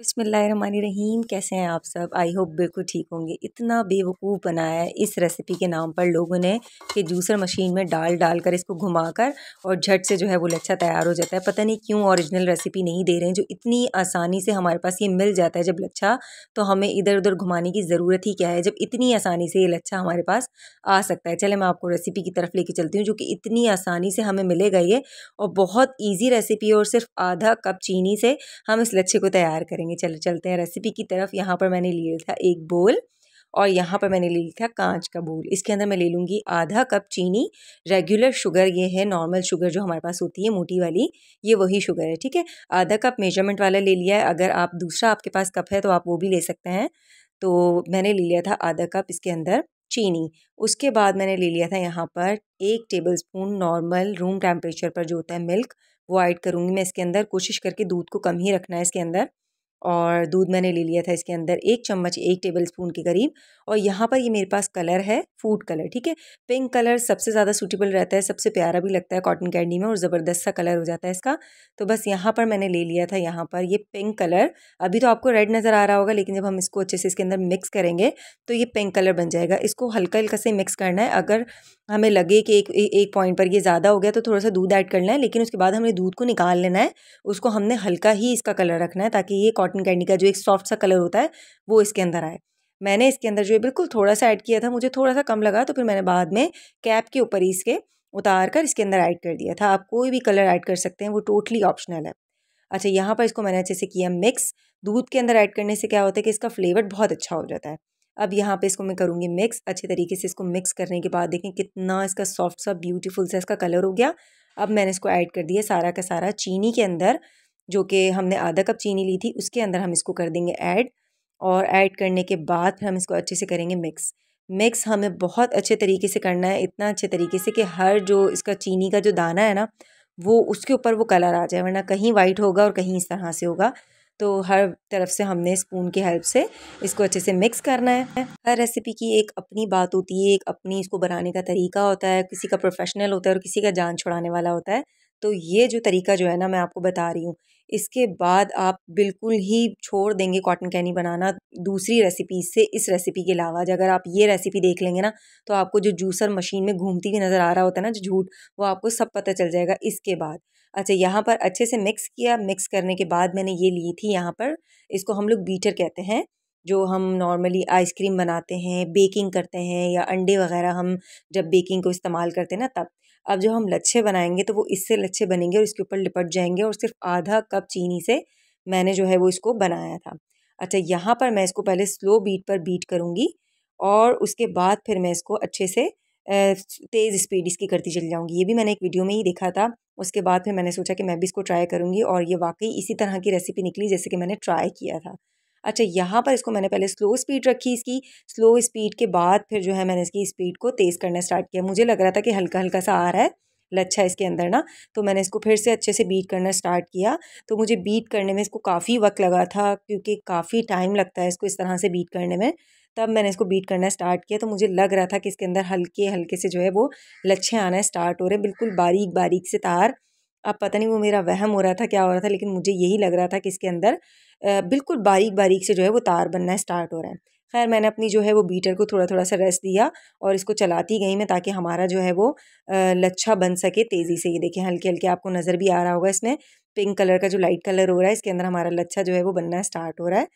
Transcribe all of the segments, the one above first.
रहीम कैसे हैं आप सब आई होप बिल्कुल ठीक होंगे इतना बेवकूफ़ बनाया है इस रेसिपी के नाम पर लोगों ने कि जूसर मशीन में डाल डाल कर इसको घुमा कर और झट से जो है वो लच्छा तैयार हो जाता है पता नहीं क्यों ओरिजिनल रेसिपी नहीं दे रहे हैं जो इतनी आसानी से हमारे पास ये मिल जाता है जब लच्छा तो हमें इधर उधर घुमाने की ज़रूरत ही क्या है जब इतनी आसानी से ये लच्छा हमारे पास आ सकता है चले मैं आपको रेसिपी की तरफ ले चलती हूँ जो कि इतनी आसानी से हमें मिलेगा ये और बहुत ईजी रेसिपी है और सिर्फ आधा कप चीनी से हम इस लच्छे को तैयार करें करेंगे चले चलते हैं रेसिपी की तरफ यहाँ पर मैंने लिया था एक बोल और यहाँ पर मैंने ले लिया था कांच का बोल इसके अंदर मैं ले लूँगी आधा कप चीनी रेगुलर शुगर ये है नॉर्मल शुगर जो हमारे पास होती है मोटी वाली ये वही शुगर है ठीक है आधा कप मेजरमेंट वाला ले लिया है अगर आप दूसरा आपके पास कप है तो आप वो भी ले सकते हैं तो मैंने ले लिया था आधा कप इसके अंदर चीनी उसके बाद मैंने ले लिया था यहाँ पर एक tablespoon normal room temperature पर जो होता है मिल्क वो ऐड करूँगी मैं इसके अंदर कोशिश करके दूध को कम ही रखना है इसके अंदर और दूध मैंने ले लिया था इसके अंदर एक चम्मच एक टेबल स्पून के करीब और यहाँ पर ये मेरे पास कलर है फूड कलर ठीक है पिंक कलर सबसे ज़्यादा सूटेबल रहता है सबसे प्यारा भी लगता है कॉटन कैंडी में और ज़बरदस्त सा कलर हो जाता है इसका तो बस यहाँ पर मैंने ले लिया था यहाँ पर ये पिंक कलर अभी तो आपको रेड नज़र आ रहा होगा लेकिन जब हम इसको अच्छे से इसके अंदर मिक्स करेंगे तो ये पिंक कलर बन जाएगा इसको हल्का हल्का से मिक्स करना है अगर हमें लगे कि एक एक पॉइंट पर ये ज़्यादा हो गया तो थोड़ा सा दूध ऐड करना है लेकिन उसके बाद हमने दूध को निकाल लेना है उसको हमने हल्का ही इसका कलर रखना है ताकि ये कॉटन कैंडी का जो एक सॉफ्ट सा कलर होता है वो इसके अंदर आए मैंने इसके अंदर जो है बिल्कुल थोड़ा सा ऐड किया था मुझे थोड़ा सा कम लगा तो फिर मैंने बाद में कैप के ऊपर ही इसके उतार कर इसके अंदर ऐड कर दिया था आप कोई भी कलर ऐड कर सकते हैं वो टोटली ऑप्शनल है अच्छा यहाँ पर इसको मैंने अच्छे से किया मिक्स दूध के अंदर ऐड करने से क्या होता है कि इसका फ्लेवर बहुत अच्छा हो जाता है अब यहाँ पे इसको मैं करूँगी मिक्स अच्छे तरीके से इसको मिक्स करने के बाद देखें कितना इसका सॉफ्ट सा ब्यूटीफुल सा इसका कलर हो गया अब मैंने इसको ऐड कर दिया सारा का सारा चीनी के अंदर जो कि हमने आधा कप चीनी ली थी उसके अंदर हम इसको कर देंगे ऐड और ऐड करने के बाद फिर हम इसको अच्छे से करेंगे मिक्स मिक्स हमें बहुत अच्छे तरीके से करना है इतना अच्छे तरीके से कि हर जो इसका चीनी का जो दाना है ना वो उसके ऊपर वो कलर आ जाए वरना कहीं वाइट होगा और कहीं इस तरह से होगा तो हर तरफ से हमने स्पून की हेल्प से इसको अच्छे से मिक्स करना है हर रेसिपी की एक अपनी बात होती है एक अपनी इसको बनाने का तरीका होता है किसी का प्रोफेशनल होता है और किसी का जान छुड़ाने वाला होता है तो ये जो तरीका जो है ना मैं आपको बता रही हूँ इसके बाद आप बिल्कुल ही छोड़ देंगे कॉटन कैनी बनाना दूसरी रेसिपी से इस रेसिपी के अलावा अगर आप ये रेसिपी देख लेंगे ना तो आपको जो जूसर मशीन में घूमती हुई नज़र आ रहा होता है ना जो झूठ वो आपको सब पता चल जाएगा इसके बाद अच्छा यहाँ पर अच्छे से मिक्स किया मिक्स करने के बाद मैंने ये ली थी यहाँ पर इसको हम लोग बीटर कहते हैं जो हम नॉर्मली आइसक्रीम बनाते हैं बेकिंग करते हैं या अंडे वगैरह हम जब बेकिंग को इस्तेमाल करते हैं ना तब अब जब हम लच्छे बनाएंगे तो वो इससे लच्छे बनेंगे और इसके ऊपर लिपट जाएंगे और सिर्फ आधा कप चीनी से मैंने जो है वो इसको बनाया था अच्छा यहाँ पर मैं इसको पहले स्लो बीट पर बीट करूँगी और उसके बाद फिर मैं इसको अच्छे से तेज़ स्पीड इसकी करती चली जाऊँगी ये भी मैंने एक वीडियो में ही देखा था उसके बाद फिर मैंने सोचा कि मैं भी इसको ट्राई करूँगी और ये वाकई इसी तरह की रेसिपी निकली जैसे कि मैंने ट्राई किया था अच्छा यहाँ पर इसको मैंने पहले स्लो स्पीड रखी इसकी स्लो स्पीड के बाद फिर जो है मैंने इसकी स्पीड को तेज़ करना स्टार्ट किया मुझे लग रहा था कि हल्का हल्का सा आ रहा है लच्छा इसके अंदर ना तो मैंने इसको फिर से अच्छे से बीट करना स्टार्ट किया तो मुझे बीट करने में इसको काफ़ी वक्त लगा था क्योंकि काफ़ी टाइम लगता है इसको इस तरह से बीट करने में तब मैंने इसको बीट करना स्टार्ट किया तो मुझे लग रहा था कि इसके अंदर हल्के हल्के से जो है वो लच्छे आना स्टार्ट हो रहे बिल्कुल बारीक बारीक से तार अब पता नहीं वो मेरा वहम हो रहा था क्या हो रहा था लेकिन मुझे यही लग रहा था कि इसके अंदर बिल्कुल बारीक बारीक से जो है वो तार बनना स्टार्ट हो रहा है खैर मैंने अपनी जो है वो बीटर को थोड़ा थोड़ा सा रेस्ट दिया और इसको चलाती गई मैं ताकि हमारा जो है वो लच्छा बन सके तेज़ी से ये देखें हल्के हल्के आपको नज़र भी आ रहा होगा इसमें पिंक कलर का जो लाइट कलर हो रहा है इसके अंदर हमारा लच्छा जो है वो बनना स्टार्ट हो रहा है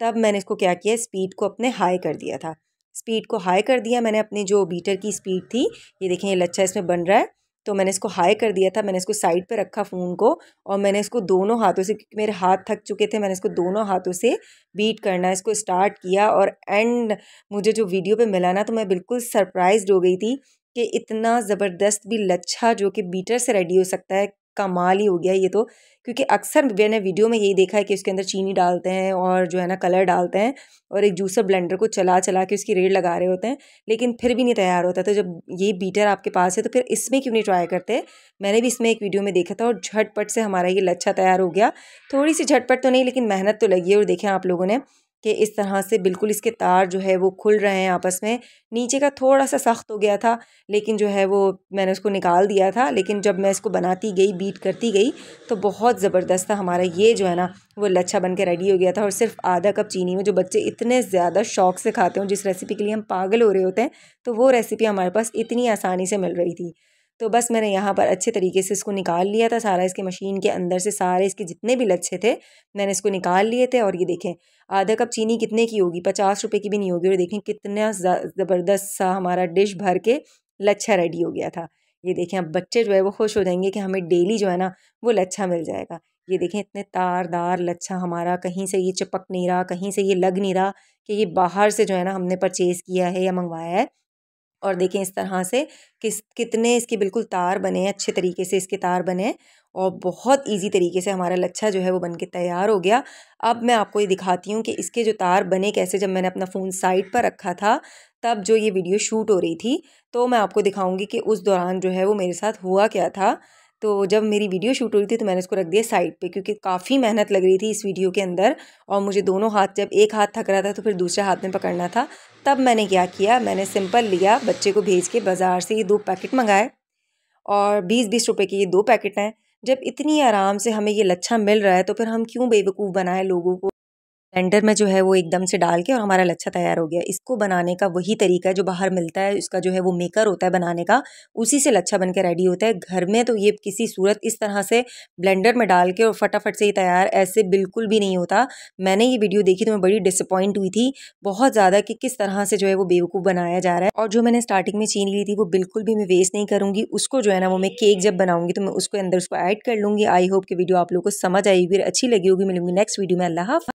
तब मैंने इसको क्या किया स्पीड को अपने हाई कर दिया था स्पीड को हाई कर दिया मैंने अपनी जो बीटर की स्पीड थी ये देखें ये लच्छा इसमें बन रहा है तो मैंने इसको हाई कर दिया था मैंने इसको साइड पे रखा फ़ोन को और मैंने इसको दोनों हाथों से क्योंकि मेरे हाथ थक चुके थे मैंने इसको दोनों हाथों से बीट करना इसको स्टार्ट किया और एंड मुझे जो वीडियो पे मिला ना तो मैं बिल्कुल सरप्राइज हो गई थी कि इतना ज़बरदस्त भी लच्छा जो कि बीटर से रेडी हो सकता है कमाल ही हो गया ये तो क्योंकि अक्सर मैंने वीडियो में यही देखा है कि उसके अंदर चीनी डालते हैं और जो है ना कलर डालते हैं और एक जूसर ब्लेंडर को चला चला के उसकी रेड लगा रहे होते हैं लेकिन फिर भी नहीं तैयार होता तो जब ये बीटर आपके पास है तो फिर इसमें क्यों नहीं ट्राई करते मैंने भी इसमें एक वीडियो में देखा था और झटपट से हमारा ये लच्छा तैयार हो गया थोड़ी सी झटपट तो नहीं लेकिन मेहनत तो लगी है और देखें आप लोगों ने कि इस तरह से बिल्कुल इसके तार जो है वो खुल रहे हैं आपस में नीचे का थोड़ा सा सख्त हो गया था लेकिन जो है वो मैंने उसको निकाल दिया था लेकिन जब मैं इसको बनाती गई बीट करती गई तो बहुत ज़बरदस्त था हमारा ये जो है ना वो लच्छा बन के रेडी हो गया था और सिर्फ आधा कप चीनी में जो बच्चे इतने ज़्यादा शौक से खाते हैं जिस रेसिपी के लिए हम पागल हो रहे होते हैं तो वो रेसिपी हमारे पास इतनी आसानी से मिल रही थी तो बस मैंने यहाँ पर अच्छे तरीके से इसको निकाल लिया था सारा इसके मशीन के अंदर से सारे इसके जितने भी लच्छे थे मैंने इसको निकाल लिए थे और ये देखें आधा कप चीनी कितने की होगी पचास रुपये की भी नहीं होगी और देखें कितना ज़बरदस्त सा हमारा डिश भर के लच्छा रेडी हो गया था ये देखें अब बच्चे जो है वो खुश हो जाएंगे कि हमें डेली जो है ना वो लच्छा मिल जाएगा ये देखें इतने तारदार लच्छा हमारा कहीं से ये चिपक नहीं रहा कहीं से ये लग नहीं रहा कि ये बाहर से जो है ना हमने परचेज़ किया है या मंगवाया है और देखें इस तरह से किस कितने इसके बिल्कुल तार बने हैं अच्छे तरीके से इसके तार बने और बहुत इजी तरीके से हमारा लच्छा जो है वो बन के तैयार हो गया अब मैं आपको ये दिखाती हूँ कि इसके जो तार बने कैसे जब मैंने अपना फ़ोन साइड पर रखा था तब जो ये वीडियो शूट हो रही थी तो मैं आपको दिखाऊँगी कि उस दौरान जो है वो मेरे साथ हुआ क्या था तो जब मेरी वीडियो शूट हो रही थी तो मैंने इसको रख दिया साइड पे क्योंकि काफ़ी मेहनत लग रही थी इस वीडियो के अंदर और मुझे दोनों हाथ जब एक हाथ थक रहा था तो फिर दूसरे हाथ में पकड़ना था तब मैंने क्या किया मैंने सिंपल लिया बच्चे को भेज के बाज़ार से ये दो पैकेट मंगाए और बीस बीस रुपये के ये दो पैकेट हैं जब इतनी आराम से हमें ये लच्छा मिल रहा है तो फिर हम क्यों बेवकूफ़ बनाए लोगों को ब्लेंडर में जो है वो एकदम से डाल के और हमारा लच्छा तैयार हो गया इसको बनाने का वही तरीका है जो बाहर मिलता है इसका जो है वो मेकर होता है बनाने का उसी से लच्छा बन के रेडी होता है घर में तो ये किसी सूरत इस तरह से ब्लेंडर में डाल के और फटाफट से ही तैयार ऐसे बिल्कुल भी नहीं होता मैंने ये वीडियो देखी तो मैं बड़ी डिसअपॉइंट हुई थी बहुत ज़्यादा कि किस तरह से जो है वो बेवकूफ़ बनाया जा रहा है और जो मैंने स्टार्टिंग में चीनी ली थी वो बिल्कुल भी मैं वेस्ट नहीं करूँगी उसको जो है ना वो मैं केक जब बनाऊँगी तो मैं उसको अंदर उसको ऐड कर लूँगी आई होप कि वीडियो आप लोग को समझ आई होगी अच्छी लगी होगी मिलूंगी नेक्स्ट वीडियो में अल्लाह